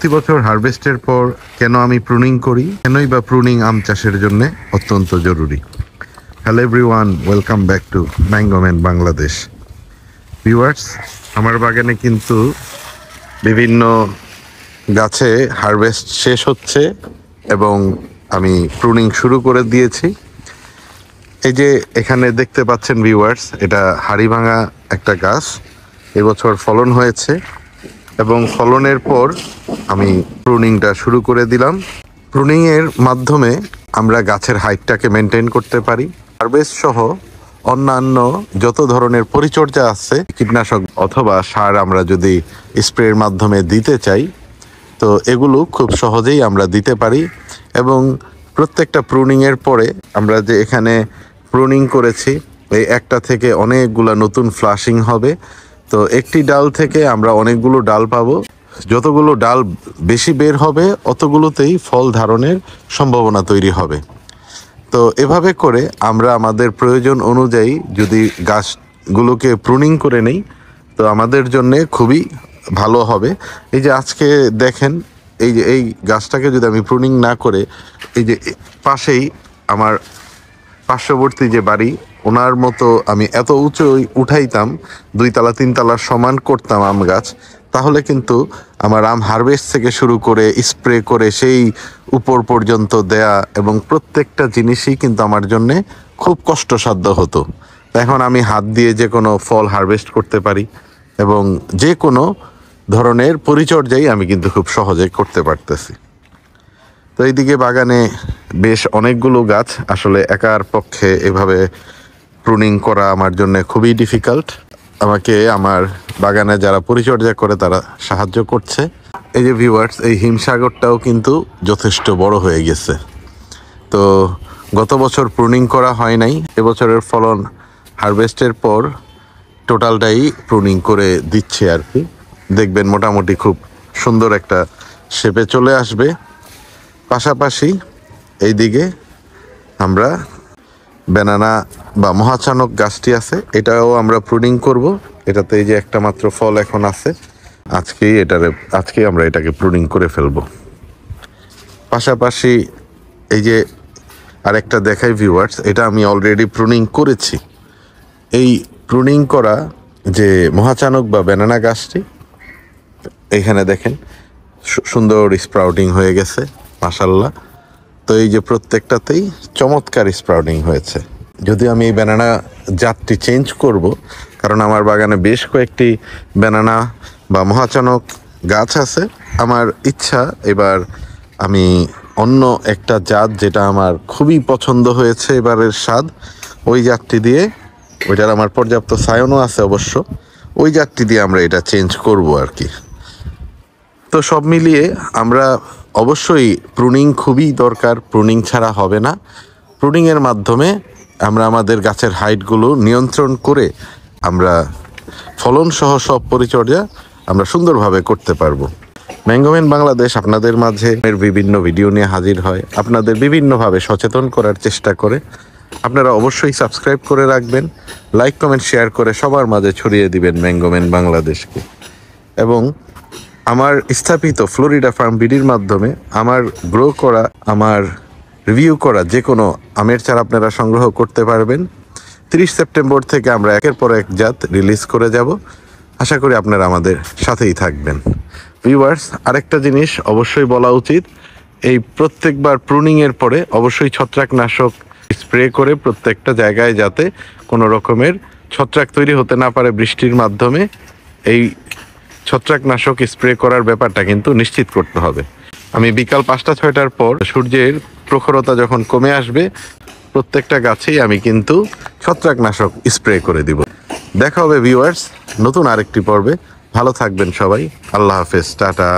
প্রতি বছর হারভেস্টের পর কেন আমি প্রুনিং করি কেনই বা প্রুনিং আম চাষের জন্য অত্যন্ত জরুরি hello one welcome back to Mangoman Bangladesh viewers আমার বাগানে কিন্তু বিভিন্ন গাছে হারভেস্ট শেষ হচ্ছে এবং আমি প্রুনিং শুরু করে দিয়েছি এই যে এখানে দেখতে পাচ্ছেন ভিউয়ার্স এটা ভাঙা একটা গাছ এবছর ফলন হয়েছে এবং ফলনের পর আমি প্রুনিংটা শুরু করে দিলাম প্রুনিংয়ের মাধ্যমে আমরা গাছের হাইটটাকে মেনটেন করতে পারি হারভেস্ট সহ অন্যান্য যত ধরনের পরিচর্যা আছে কীটনাশক অথবা সার আমরা যদি স্প্রের মাধ্যমে দিতে চাই তো এগুলো খুব সহজেই আমরা দিতে পারি এবং প্রত্যেকটা প্রুনিংয়ের পরে আমরা যে এখানে প্রুনিং করেছি এই একটা থেকে অনেকগুলা নতুন ফ্লাশিং হবে তো একটি ডাল থেকে আমরা অনেকগুলো ডাল পাবো যতগুলো ডাল বেশি বের হবে অতগুলোতেই ফল ধারণের সম্ভাবনা তৈরি হবে তো এভাবে করে আমরা আমাদের প্রয়োজন অনুযায়ী যদি গাছগুলোকে প্রুনিং করে নেই তো আমাদের জন্যে খুবই ভালো হবে এই যে আজকে দেখেন এই যে এই গাছটাকে যদি আমি প্রুনিং না করে এই যে পাশেই আমার পার্শ্ববর্তী যে বাড়ি ওনার মতো আমি এত উঁচু উঠাইতাম দুই তালা তিন তালার সমান করতাম আম গাছ তাহলে কিন্তু আমার আম হারভেস্ট থেকে শুরু করে স্প্রে করে সেই উপর পর্যন্ত দেয়া এবং প্রত্যেকটা জিনিসই কিন্তু আমার জন্যে খুব কষ্টসাধ্য হতো এখন আমি হাত দিয়ে যে কোনো ফল হারভেস্ট করতে পারি এবং যে কোনো ধরনের পরিচর্যাই আমি কিন্তু খুব সহজেই করতে পারতেছি তো এইদিকে বাগানে বেশ অনেকগুলো গাছ আসলে একার পক্ষে এভাবে প্রুনিং করা আমার জন্য খুবই ডিফিকাল্ট আমাকে আমার বাগানে যারা পরিচর্যা করে তারা সাহায্য করছে এই যে ভিউয়ার্স এই হিমসাগরটাও কিন্তু যথেষ্ট বড় হয়ে গেছে তো গত বছর প্রুনিং করা হয় নাই এবছরের ফলন হারভেস্টের পর টোটালটাই প্রুনিং করে দিচ্ছে আর কি দেখবেন মোটামুটি খুব সুন্দর একটা শেপে চলে আসবে পাশাপাশি এই দিকে আমরা ব্যানানা বা মহাচানক গাছটি আছে এটাও আমরা প্রুনিং করব এটাতে এই যে একটা মাত্র ফল এখন আছে আজকেই এটার আজকেই আমরা এটাকে প্রুনিং করে ফেলব পাশাপাশি এই যে আরেকটা দেখাই ভিউয়ার্স এটা আমি অলরেডি প্রুনিং করেছি এই প্রুনিং করা যে মহাচানক বা ব্যানানা গাছটি এখানে দেখেন সুন্দর স্প্রাউটিং হয়ে গেছে মাসাল্লাহ তো এই যে প্রত্যেকটাতেই চমৎকার স্প্রাউডিং হয়েছে যদিও আমি এই ব্যানানা জাতটি চেঞ্জ করব কারণ আমার বাগানে বেশ কয়েকটি ব্যানানা বা মহাচনক গাছ আছে আমার ইচ্ছা এবার আমি অন্য একটা জাত যেটা আমার খুবই পছন্দ হয়েছে এবারের স্বাদ ওই জাতটি দিয়ে ওইটার আমার পর্যাপ্ত সায়নও আছে অবশ্য ওই জাতটি দিয়ে আমরা এটা চেঞ্জ করব আর কি তো সব মিলিয়ে আমরা অবশ্যই প্রুনিং খুবই দরকার প্রুনিং ছাড়া হবে না প্রুনিংয়ের মাধ্যমে আমরা আমাদের গাছের হাইটগুলো নিয়ন্ত্রণ করে আমরা ফলন সহ সব পরিচর্যা আমরা সুন্দরভাবে করতে পারবো ম্যাঙ্গোমেন বাংলাদেশ আপনাদের মাঝে এর বিভিন্ন ভিডিও নিয়ে হাজির হয় আপনাদের বিভিন্নভাবে সচেতন করার চেষ্টা করে আপনারা অবশ্যই সাবস্ক্রাইব করে রাখবেন লাইক কমেন্ট শেয়ার করে সবার মাঝে ছড়িয়ে দিবেন ম্যাঙ্গোমেন বাংলাদেশকে এবং আমার স্থাপিত ফ্লোরিডা ফার্ম বিডির মাধ্যমে আমার গ্রো করা আমার রিভিউ করা যে কোনো আমের চারা আপনারা সংগ্রহ করতে পারবেন তিরিশ সেপ্টেম্বর থেকে আমরা একের পর এক জাত রিলিজ করে যাব আশা করি আপনারা আমাদের সাথেই থাকবেন ভিউয়ার্স আরেকটা জিনিস অবশ্যই বলা উচিত এই প্রত্যেকবার প্রুনিংয়ের পরে অবশ্যই ছত্রাকনাশক স্প্রে করে প্রত্যেকটা জায়গায় যাতে কোনো রকমের ছত্রাক তৈরি হতে না পারে বৃষ্টির মাধ্যমে এই ছত্রাকনাশক স্প্রে করার ব্যাপারটা কিন্তু নিশ্চিত করতে হবে আমি বিকাল পাঁচটা ছয়টার পর সূর্যের প্রখরতা যখন কমে আসবে প্রত্যেকটা গাছেই আমি কিন্তু ছত্রাকনাশক স্প্রে করে দিব দেখা হবে ভিউয়ার্স নতুন আরেকটি পর্বে ভালো থাকবেন সবাই আল্লাহ হাফেজ টাটা